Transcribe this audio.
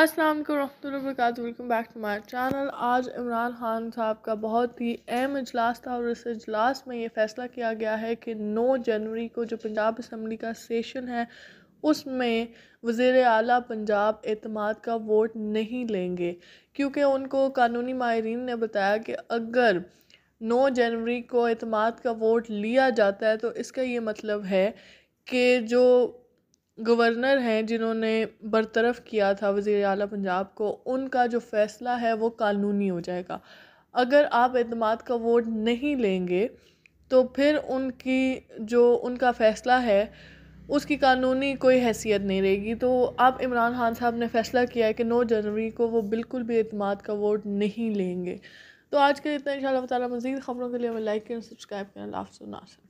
अस्सलाम वालेकुम वरक welcome back to my channel आज इमरान खान साहब का बहुत ही अहम इजलास था और इस इजलास में ये फ़ैसला किया गया है कि 9 जनवरी को जो पंजाब असम्बली का सेशन है उसमें वज़र अली पंजाब अतमाद का वोट नहीं लेंगे क्योंकि उनको कानूनी माहरीन ने बताया कि अगर 9 जनवरी को अतमाद का वोट लिया जाता है तो इसका ये मतलब है कि जो गवर्नर हैं जिन्होंने बरतरफ़ किया था वज़ी अला पंजाब को उनका जो फ़ैसला है वो कानूनी हो जाएगा अगर आप अतमाद का वोट नहीं लेंगे तो फिर उनकी जो उनका फ़ैसला है उसकी कानूनी कोई हैसियत नहीं रहेगी तो आप इमरान खान साहब ने फ़ैसला किया है कि नौ जनवरी को वो बिल्कुल भी अतमाद का वोट नहीं लेंगे तो आज के इतना इन शाला मज़ीद ख़बरों के लिए हमें लाइक करें सब्सक्राइब करें लाफ सुना